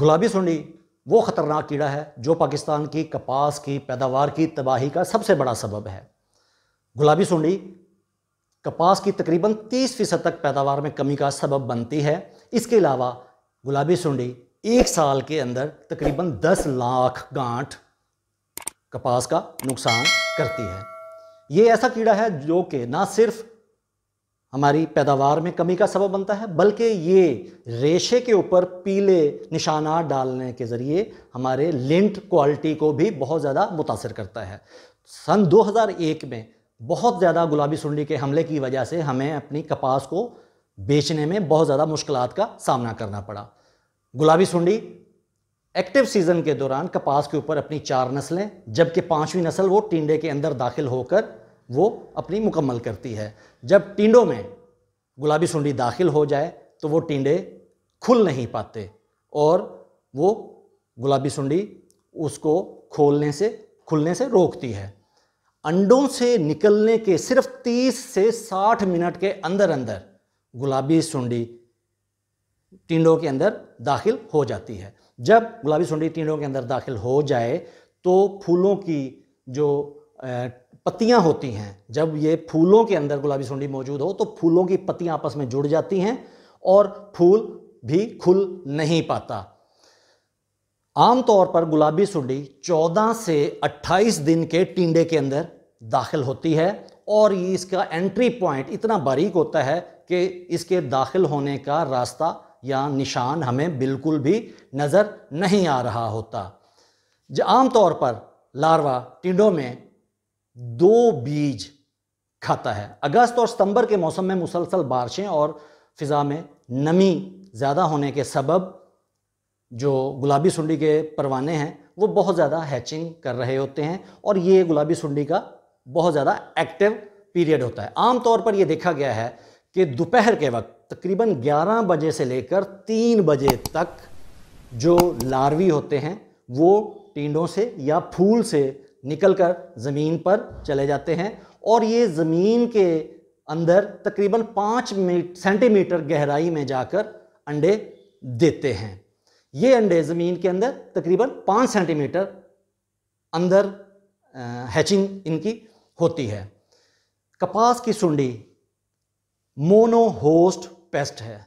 गुलाबी सुंडी वो ख़तरनाक कीड़ा है जो पाकिस्तान की कपास की पैदावार की तबाही का सबसे बड़ा सबब है गुलाबी सुंडी कपास की तकरीबन 30 फ़ीसद तक पैदावार में कमी का सबब बनती है इसके अलावा गुलाबी सुंडी एक साल के अंदर तकरीबन 10 लाख गांठ कपास का नुकसान करती है ये ऐसा कीड़ा है जो कि ना सिर्फ हमारी पैदावार में कमी का सबब बनता है बल्कि ये रेशे के ऊपर पीले निशाना डालने के ज़रिए हमारे लिंट क्वालिटी को भी बहुत ज़्यादा मुतासर करता है सन 2001 में बहुत ज़्यादा गुलाबी सुंडी के हमले की वजह से हमें अपनी कपास को बेचने में बहुत ज़्यादा मुश्किल का सामना करना पड़ा गुलाबी सुंडी एक्टिव सीज़न के दौरान कपास के ऊपर अपनी चार नस्लें जबकि पाँचवीं नस्ल वो टिंडे के अंदर दाखिल होकर वो अपनी मुकम्मल करती है जब टिंडों में गुलाबी सुंडी दाखिल हो जाए तो वो टिंडे खुल नहीं पाते और वो गुलाबी सुंडी उसको खोलने से खुलने से रोकती है अंडों से निकलने के सिर्फ 30 से 60 मिनट के अंदर अंदर गुलाबी सुंडी टिंडों के अंदर दाखिल हो जाती है जब गुलाबी सुंडी टिंडों के अंदर दाखिल हो जाए तो फूलों की जो पत्तियां होती हैं जब ये फूलों के अंदर गुलाबी सुंडी मौजूद हो तो फूलों की पत्तियां आपस में जुड़ जाती हैं और फूल भी खुल नहीं पाता आमतौर पर गुलाबी सुंडी 14 से 28 दिन के टींडे के अंदर दाखिल होती है और ये इसका एंट्री पॉइंट इतना बारीक होता है कि इसके दाखिल होने का रास्ता या निशान हमें बिल्कुल भी नज़र नहीं आ रहा होता आमतौर पर लार्वा टिंडों में दो बीज खाता है अगस्त और सितंबर के मौसम में मुसलसल बारिशें और फ़िज़ा में नमी ज़्यादा होने के सबब जो गुलाबी सुंडी के परवाने हैं वो बहुत ज़्यादा हैचिंग कर रहे होते हैं और ये गुलाबी सुंडी का बहुत ज़्यादा एक्टिव पीरियड होता है आमतौर पर यह देखा गया है कि दोपहर के वक्त तकरीबन 11 बजे से लेकर 3 बजे तक जो लार्वी होते हैं वो टींडों से या फूल से निकलकर ज़मीन पर चले जाते हैं और ये ज़मीन के अंदर तकरीबन पाँच सेंटीमीटर गहराई में जाकर अंडे देते हैं ये अंडे ज़मीन के अंदर तकरीबन पाँच सेंटीमीटर अंदर हैचिंग इनकी होती है कपास की सुंडी मोनोहोस्ट पेस्ट है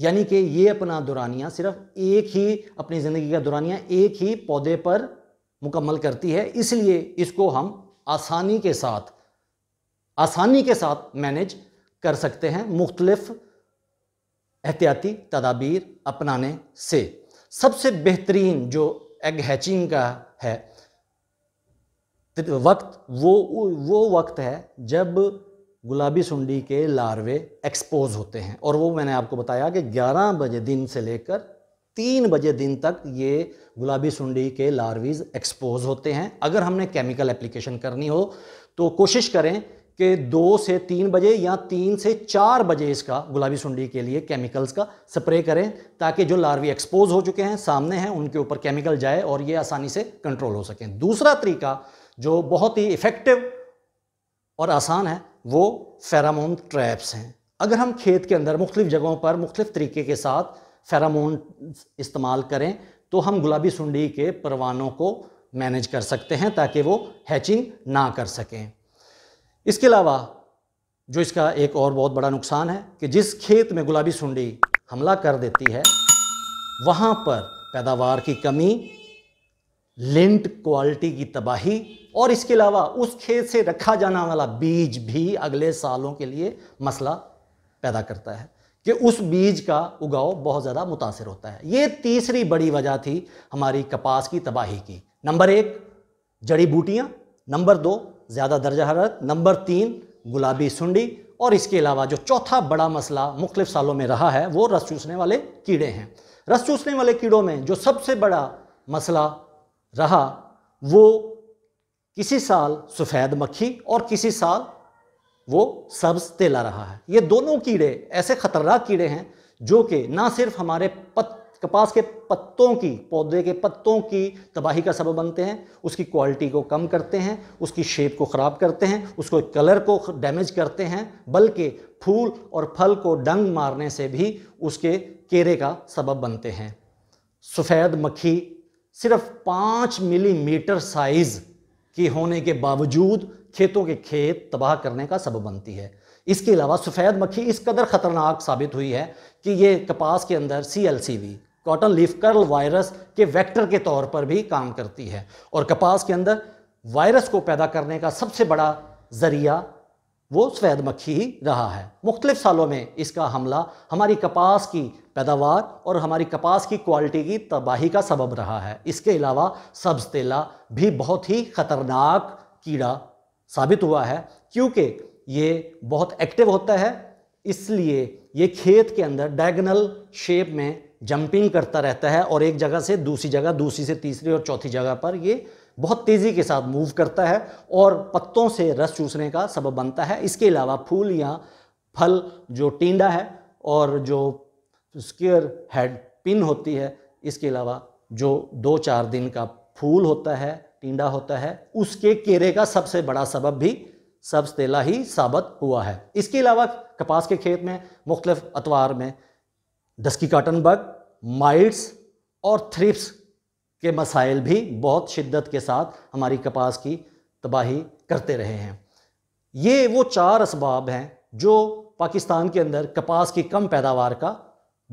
यानी कि ये अपना दुरानिया सिर्फ एक ही अपनी ज़िंदगी का दुरानिया एक ही पौधे पर मुकम्मल करती है इसलिए इसको हम आसानी के साथ आसानी के साथ मैनेज कर सकते हैं मुख्तलफ़ एहतियाती तदाबीर अपनाने से सबसे बेहतरीन जो एग हैचिंग का है वक्त वो वो वक्त है जब गुलाबी सुंडी के लार्वे एक्सपोज होते हैं और वो मैंने आपको बताया कि 11 बजे दिन से लेकर तीन बजे दिन तक ये गुलाबी सुंडी के लार्वीज एक्सपोज होते हैं अगर हमने केमिकल एप्लीकेशन करनी हो तो कोशिश करें कि दो से तीन बजे या तीन से चार बजे इसका गुलाबी सुंडी के लिए केमिकल्स का स्प्रे करें ताकि जो लार्वी एक्सपोज हो चुके हैं सामने हैं उनके ऊपर केमिकल जाए और ये आसानी से कंट्रोल हो सकें दूसरा तरीका जो बहुत ही इफ़ेक्टिव और आसान है वो फेरामोन ट्रैप्स हैं अगर हम खेत के अंदर मुख्तलिफ जगहों पर मुख्तलिफ तरीके के साथ फेरामोन इस्तेमाल करें तो हम गुलाबी सुंडी के परवानों को मैनेज कर सकते हैं ताकि वो हैचिंग ना कर सकें इसके अलावा जो इसका एक और बहुत बड़ा नुकसान है कि जिस खेत में गुलाबी सुंडी हमला कर देती है वहाँ पर पैदावार की कमी लिंट क्वालिटी की तबाही और इसके अलावा उस खेत से रखा जाना वाला बीज भी अगले सालों के लिए मसला पैदा करता है कि उस बीज का उगाव बहुत ज़्यादा मुतासर होता है ये तीसरी बड़ी वजह थी हमारी कपास की तबाही की नंबर एक जड़ी बूटियाँ नंबर दो ज़्यादा दर्जा हरत नंबर तीन गुलाबी सुंडी और इसके अलावा जो चौथा बड़ा मसला मुख्तफ सालों में रहा है वो रस चूसने वाले कीड़े हैं रस चूसने वाले कीड़ों में जो सबसे बड़ा मसला रहा वो किसी साल सफ़ेद मक्खी और किसी साल वो सब्ज तेला रहा है ये दोनों कीड़े ऐसे खतरनाक कीड़े हैं जो कि ना सिर्फ हमारे पत् कपास के पत्तों की पौधे के पत्तों की तबाही का सबब बनते हैं उसकी क्वालिटी को कम करते हैं उसकी शेप को ख़राब करते हैं उसको कलर को डैमेज करते हैं बल्कि फूल और फल को डंग मारने से भी उसके केरे का सबब बनते हैं सफ़ेद मक्खी सिर्फ पाँच मिलीमीटर साइज़ के होने के बावजूद खेतों के खेत तबाह करने का सबब बनती है इसके अलावा सफ़ेद मक्खी इस कदर ख़तरनाक साबित हुई है कि ये कपास के अंदर C L C V cotton leaf curl virus के वेक्टर के तौर पर भी काम करती है और कपास के अंदर वायरस को पैदा करने का सबसे बड़ा ज़रिया वो सफ़ेद मक्खी ही रहा है मुख्तलिफ़ सालों में इसका हमला हमारी कपास की पैदावार और हमारी कपास की क्वालिटी की तबाही का सबब रहा है इसके अलावा सब्ज़ तेला भी बहुत ही ख़तरनाक कीड़ा साबित हुआ है क्योंकि ये बहुत एक्टिव होता है इसलिए ये खेत के अंदर डायगनल शेप में जंपिंग करता रहता है और एक जगह से दूसरी जगह दूसरी से तीसरी और चौथी जगह पर ये बहुत तेज़ी के साथ मूव करता है और पत्तों से रस चूसने का सबब बनता है इसके अलावा फूल या फल जो टींडा है और जो स्केयर हेड पिन होती है इसके अलावा जो दो चार दिन का फूल होता है टींडा होता है उसके केरे का सबसे बड़ा सबब भी सब्ज तेला ही साबित हुआ है इसके अलावा कपास के खेत में मुख्तलिफ अतवार में डस्की काटन बग माइट्स और थ्रिप्स के मसाइल भी बहुत शिद्दत के साथ हमारी कपास की तबाही करते रहे हैं ये वो चार इसबाब हैं जो पाकिस्तान के अंदर कपास की कम पैदावार का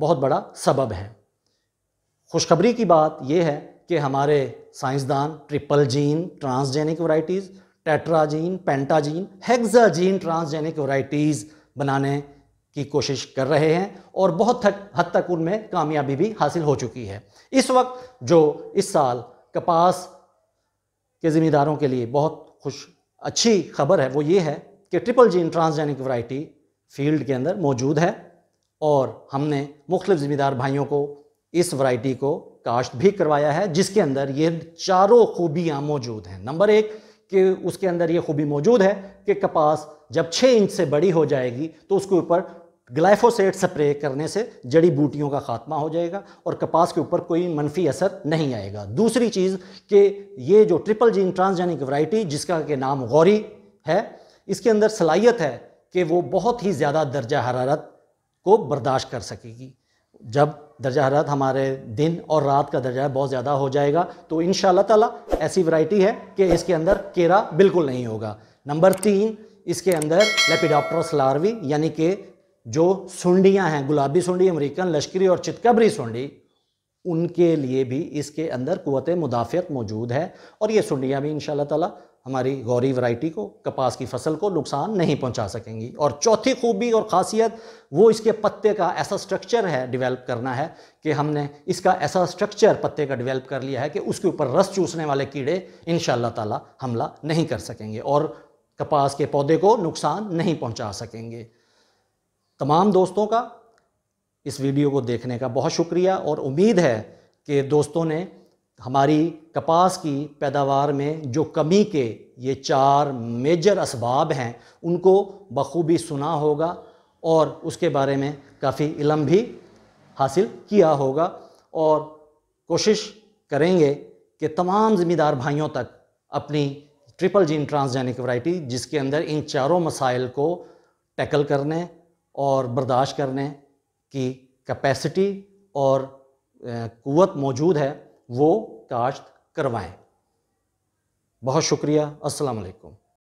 बहुत बड़ा सबब है खुशखबरी की बात यह है कि हमारे साइंसदान triple gene transgenic varieties tetragene pentagene hexagene transgenic varieties बनाने की कोशिश कर रहे हैं और बहुत हद तक उनमें कामयाबी भी हासिल हो चुकी है इस वक्त जो इस साल कपास के ज़िम्मेदारों के लिए बहुत खुश अच्छी खबर है वो ये है कि triple gene transgenic variety field के अंदर मौजूद है और हमने मुख्तु ज़िम्मेदार भाइयों को इस वैरायटी को काश्त भी करवाया है जिसके अंदर ये चारों खूबियाँ मौजूद हैं नंबर एक कि उसके अंदर ये खूबी मौजूद है कि कपास जब छः इंच से बड़ी हो जाएगी तो उसके ऊपर ग्लाइफोसेट स्प्रे करने से जड़ी बूटियों का खात्मा हो जाएगा और कपास के ऊपर कोई मनफी असर नहीं आएगा दूसरी चीज़ कि ये जो ट्रिपल जीन ट्रांसजेनिक वैरायटी जिसका के नाम गौरी है इसके अंदर सलाहियत है कि वो बहुत ही ज़्यादा दर्जा हरारत को बर्दाश्त कर सकेगी जब दर्जा हरारत हमारे दिन और रात का दर्जा बहुत ज़्यादा हो जाएगा तो इन ताला ऐसी वैरायटी है कि इसके अंदर केरा बिल्कुल नहीं होगा नंबर तीन इसके अंदर लेपिडॉप्टरस लार्वी यानी कि जो सुंडियां हैं गुलाबी सुंडी अमेरिकन लश्करी और चितकबरी सुंडी उनके लिए भी इसके अंदर कुत मुदाफ़त मौजूद है और ये सुंडियाँ भी इन ताला हमारी गौरी वैरायटी को कपास की फसल को नुकसान नहीं पहुंचा सकेंगी और चौथी खूबी और ख़ासियत वो इसके पत्ते का ऐसा स्ट्रक्चर है डेवलप करना है कि हमने इसका ऐसा स्ट्रक्चर पत्ते का डेवलप कर लिया है कि उसके ऊपर रस चूसने वाले कीड़े इन ताला हमला नहीं कर सकेंगे और कपास के पौधे को नुकसान नहीं पहुँचा सकेंगे तमाम दोस्तों का इस वीडियो को देखने का बहुत शुक्रिया और उम्मीद है कि दोस्तों ने हमारी कपास की पैदावार में जो कमी के ये चार मेजर इसबाब हैं उनको बखूबी सुना होगा और उसके बारे में काफ़ी इलम भी हासिल किया होगा और कोशिश करेंगे कि तमाम ज़िम्मेदार भाइयों तक अपनी ट्रिपल जीन ट्रांसजेनिक वैरायटी जिसके अंदर इन चारों मसाइल को टैकल करने और बर्दाश्त करने की कैपेसिटी और क़वत मौजूद है वो काश्त करवाएं बहुत शुक्रिया अस्सलाम वालेकुम